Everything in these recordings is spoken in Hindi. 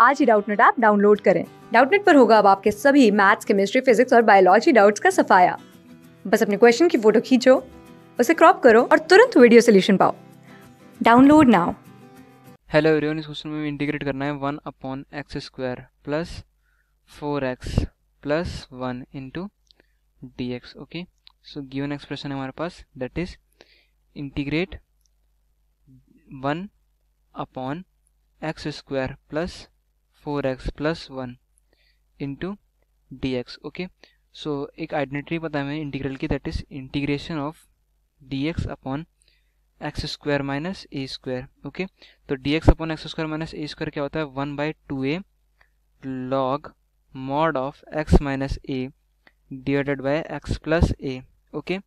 आज ही डाउटनेट ऐप डाउनलोड करें डाउटनेट पर होगा अब आपके सभी मैथ्स केमिस्ट्री फिजिक्स और बायोलॉजी डाउट्स का सफाया बस अपने क्वेश्चन की फोटो खींचो उसे क्रॉप करो और तुरंत वीडियो सोल्यूशन पाओ डाउनलोड नाउ हेलो एवरीवन इस क्वेश्चन में इंटीग्रेट करना है one upon X square plus four X plus one into D X okay so given expression है हमारे पास that is integrate one upon X square plus four X plus one into D X okay so एक आइडेंटिटी पता है हमें इंटीग्रल की that is integration of D X upon X square minus A square okay तो D X upon X square minus A square क्या होता है one by two A log mod of X minus A divided by X plus A okay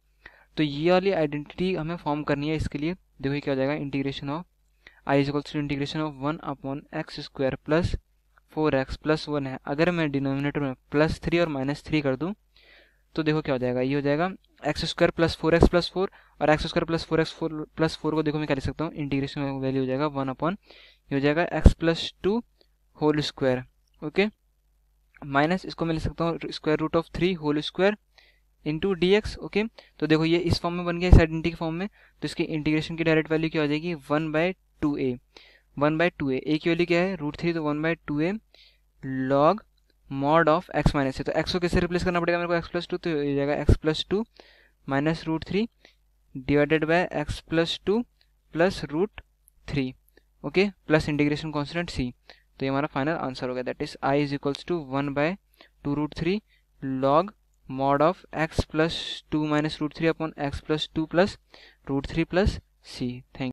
तो ये वाली आइडेंटिटी हमें फॉर्म करनी है इसके लिए देखो क्या हो जाएगा integration of I is equals to integration of one upon X square plus four X plus one है अगर मैं डिनोमिनेटर में प्लस थ्री और माइनस थ्री कर दूं तो देखो क्या हो जाएगा ये हो जाएगा X square plus four X plus four और X square plus four X four plus four को देखो मैं क्या लिख सकता हूँ इंटीग्रेशन वैल्यू हो जाएगा वन अपॉन ये हो जाएगा X plus two whole square okay minus इसको मैं लिख सकता हूँ square root of three whole square into D X okay तो देखो ये इस फॉर्म में बन गया इस आइडेंटिटी के फॉर्म में तो इसकी इंटीग्रेशन की डायरेक्ट वैल्यू क्या हो जाएगी one by two A one by two A A की वैल्यू क्या है रूट थ्री तो one by two A log mod of X minus A तो एक्स को कैसे रिप्लेस करना पड़ेगा मेरे को एक्स प्लस टू तो हो जाएगा X plus two minus root three divided by X plus two plus root three okay plus integration constant C तो ये हमारा फाइनल आंसर हो गया that is I is equals to one by two root three log mod of X plus two minus root three upon X plus two plus root three plus C thank